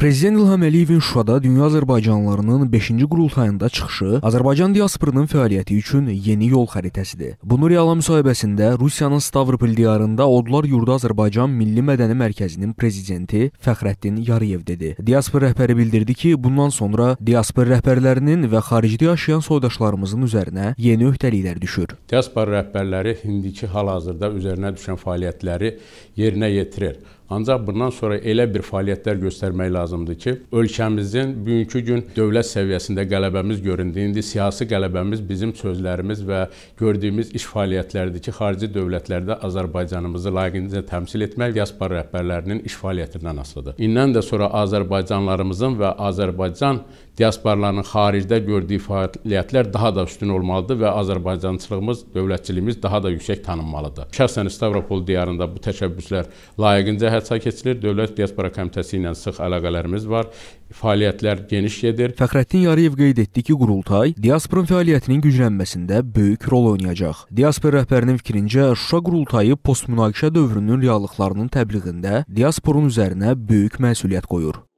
Prezident İlham Əliyevin Şuşada Dünya Azərbaycanlılarının 5-ci qurultayında çıxışı Azərbaycan diasporunun fəaliyyəti üçün yeni yol xəritəsidir. Bunu reala müsahibəsində Rusiyanın Stavropol diyarında Odlar Yurdu Azərbaycan Milli Mədəni Mərkəzinin prezidenti Fəxrəddin Yarıyev dedi. Diaspor rəhbəri bildirdi ki, bundan sonra diaspor rəhbərlərinin və xaricdə yaşayan soydaşlarımızın üzərinə yeni öhdəliklər düşür. Diaspor rəhbərləri indiki hal-hazırda üzərinə düşən fəaliyyətləri yerinə yetirir. Ancaq bundan sonra elə bir fəaliyyətlər göstərmək lazımdır ki, ölkəmizin bugünkü gün dövlət səviyyəsində qələbəmiz göründü. İndi siyasi qələbəmiz bizim sözlərimiz və gördüyümüz iş fəaliyyətləridir ki, xarici dövlətlərdə Azərbaycanımızı layiqincə təmsil etmək diaspora rəhbərlərinin iş fəaliyyətindən asılıdır. İndən də sonra Azərbaycanlarımızın və Azərbaycan diasporlarının xaricdə gördüyü fəaliyyətlər daha da üstün olmalıdır və Azərbaycançılığımız, dövlətçiliyimiz daha da yüksək tanınmalıdır. Şəxsən İstavropol diyarında bu təşəbbüslər layiqincə həyata keçirilir. Dövlət Diaspora Komitəsi ilə sıx əlaqələrimiz var. Fəaliyyətlər geniş gedir. Fəxrəddin Yariyev qeyd etdi ki, qurultay diasporun fəaliyyətinin güclənməsində böyük rol oynayacaq. Diaspora rəhbərinin fikrincə, Şuşa qurultayı postmünaqişə dövrünün reallıqlarının təbliğində diasporun üzərinə böyük məsuliyyət qoyur.